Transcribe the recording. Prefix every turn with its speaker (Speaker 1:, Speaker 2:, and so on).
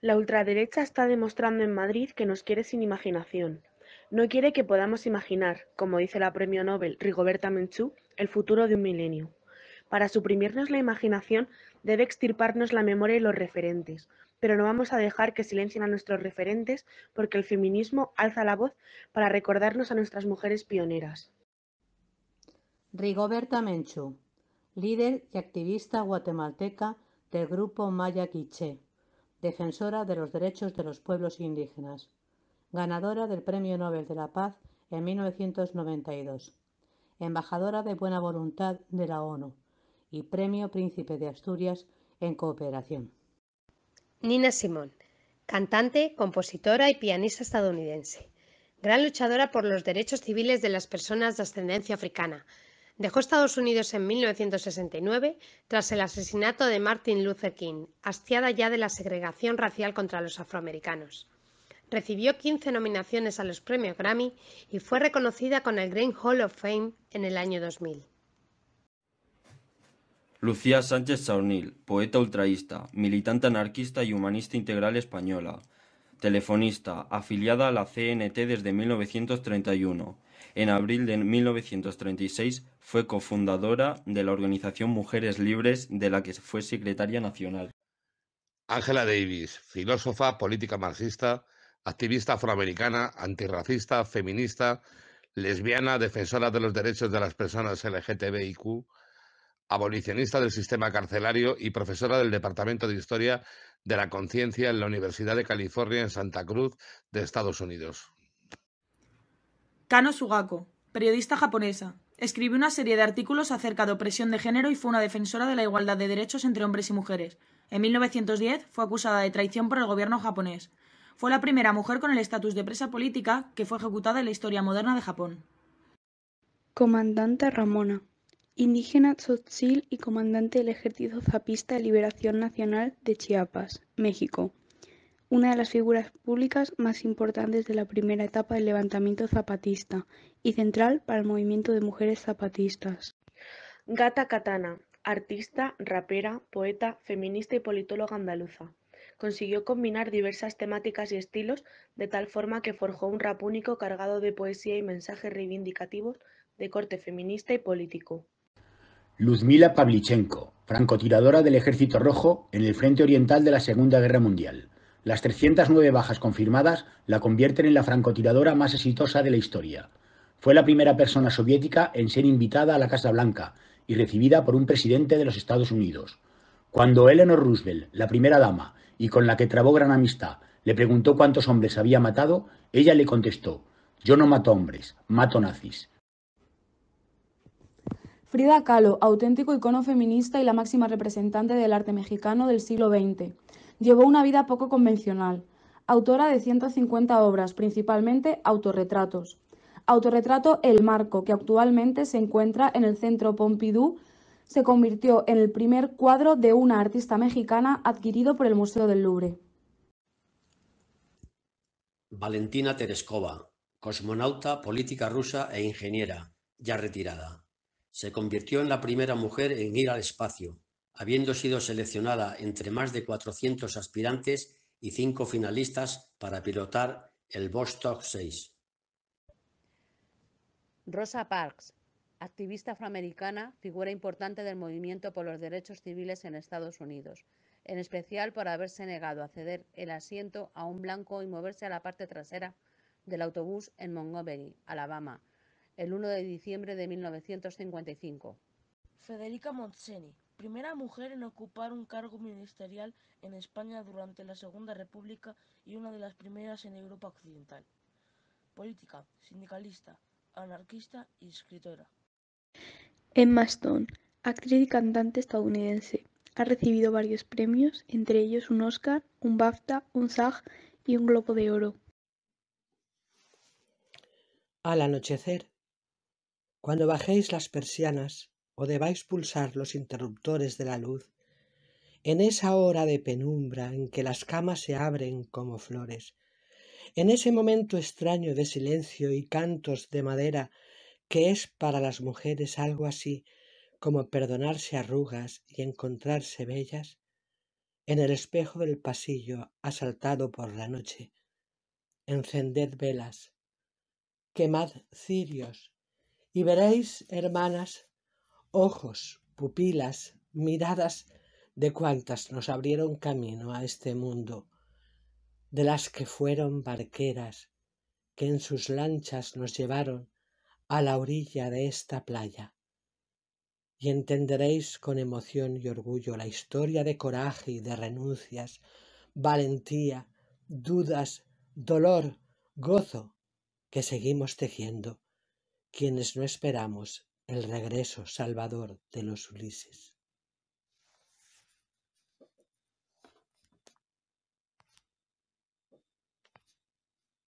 Speaker 1: La ultraderecha está demostrando en Madrid que nos quiere sin imaginación. No quiere que podamos imaginar, como dice la premio Nobel Rigoberta Menchú, el futuro de un milenio. Para suprimirnos la imaginación debe extirparnos la memoria y los referentes, pero no vamos a dejar que silencien a nuestros referentes porque el feminismo alza la voz para recordarnos a nuestras mujeres pioneras.
Speaker 2: Rigoberta Menchú, líder y activista guatemalteca del grupo Maya Quiché defensora de los derechos de los pueblos indígenas, ganadora del Premio Nobel de la Paz en 1992, embajadora de buena voluntad de la ONU y Premio Príncipe de Asturias en cooperación.
Speaker 1: Nina Simón, cantante, compositora y pianista estadounidense, gran luchadora por los derechos civiles de las personas de ascendencia africana, Dejó Estados Unidos en 1969 tras el asesinato de Martin Luther King, hastiada ya de la segregación racial contra los afroamericanos. Recibió 15 nominaciones a los premios Grammy y fue reconocida con el Green Hall of Fame en el año 2000. Lucía Sánchez Saornil, poeta ultraísta, militante anarquista y humanista integral española, telefonista, afiliada a la CNT desde 1931 en abril de 1936 fue cofundadora de la organización Mujeres Libres, de la que fue secretaria nacional. Ángela Davis, filósofa, política marxista, activista afroamericana, antirracista, feminista, lesbiana, defensora de los derechos de las personas LGTBIQ, abolicionista del sistema carcelario y profesora del Departamento de Historia de la Conciencia en la Universidad de California en Santa Cruz de Estados Unidos. Kano Sugako, periodista japonesa, escribió una serie de artículos acerca de opresión de género y fue una defensora de la igualdad de derechos entre hombres y mujeres. En 1910 fue acusada de traición por el gobierno japonés. Fue la primera mujer con el estatus de presa política que fue ejecutada en la historia moderna de Japón. Comandante Ramona, indígena tzotzil y comandante del Ejército Zapista de Liberación Nacional de Chiapas, México, una de las figuras públicas más importantes de la primera etapa del levantamiento zapatista y central para el movimiento de mujeres zapatistas. Gata Katana, artista, rapera, poeta, feminista y politóloga andaluza. Consiguió combinar diversas temáticas y estilos de tal forma que forjó un rap único cargado de poesía y mensajes reivindicativos de corte feminista y político. Luzmila Pavlichenko, francotiradora del Ejército Rojo en el Frente Oriental de la Segunda Guerra Mundial. Las 309 bajas confirmadas la convierten en la francotiradora más exitosa de la historia. Fue la primera persona soviética en ser invitada a la Casa Blanca y recibida por un presidente de los Estados Unidos. Cuando Eleanor Roosevelt, la primera dama, y con la que trabó gran amistad, le preguntó cuántos hombres había matado, ella le contestó, yo no mato hombres, mato nazis. Frida Kahlo, auténtico icono feminista y la máxima representante del arte mexicano del siglo XX. Llevó una vida poco convencional. Autora de 150 obras, principalmente autorretratos. Autorretrato El Marco, que actualmente se encuentra en el Centro Pompidou, se convirtió en el primer cuadro de una artista mexicana adquirido por el Museo del Louvre.
Speaker 2: Valentina Tereskova, cosmonauta, política rusa e ingeniera, ya retirada. Se convirtió en la primera mujer en ir al espacio, habiendo sido seleccionada entre más de 400 aspirantes y cinco finalistas para pilotar el Vostok 6.
Speaker 1: Rosa Parks, activista afroamericana, figura importante del movimiento por los derechos civiles en Estados Unidos, en especial por haberse negado a ceder el asiento a un blanco y moverse a la parte trasera del autobús en Montgomery, Alabama, el 1 de diciembre de 1955. Federica Montseni, primera mujer en ocupar un cargo ministerial en España durante la Segunda República y una de las primeras en Europa Occidental. Política, sindicalista, anarquista y escritora. Emma Stone, actriz y cantante estadounidense, ha recibido varios premios, entre ellos un Oscar, un BAFTA, un SAG y un Globo de Oro.
Speaker 2: Al anochecer, cuando bajéis las persianas, o debáis pulsar los interruptores de la luz, en esa hora de penumbra en que las camas se abren como flores, en ese momento extraño de silencio y cantos de madera que es para las mujeres algo así como perdonarse arrugas y encontrarse bellas, en el espejo del pasillo asaltado por la noche, encended velas, quemad cirios, y veréis, hermanas, ojos, pupilas, miradas de cuantas nos abrieron camino a este mundo, de las que fueron barqueras, que en sus lanchas nos llevaron a la orilla de esta playa. Y entenderéis con emoción y orgullo la historia de coraje y de renuncias, valentía, dudas, dolor, gozo que seguimos tejiendo, quienes no esperamos el regreso salvador de los Ulises.